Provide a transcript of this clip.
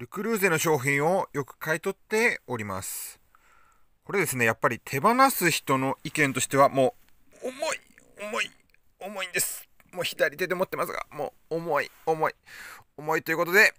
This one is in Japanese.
ルクルーゼの商品をよく買い取っております。これですね、やっぱり手放す人の意見としてはもう、重い、重い、重いんです。もう左手で持ってますが、もう重い、重い、重いということで、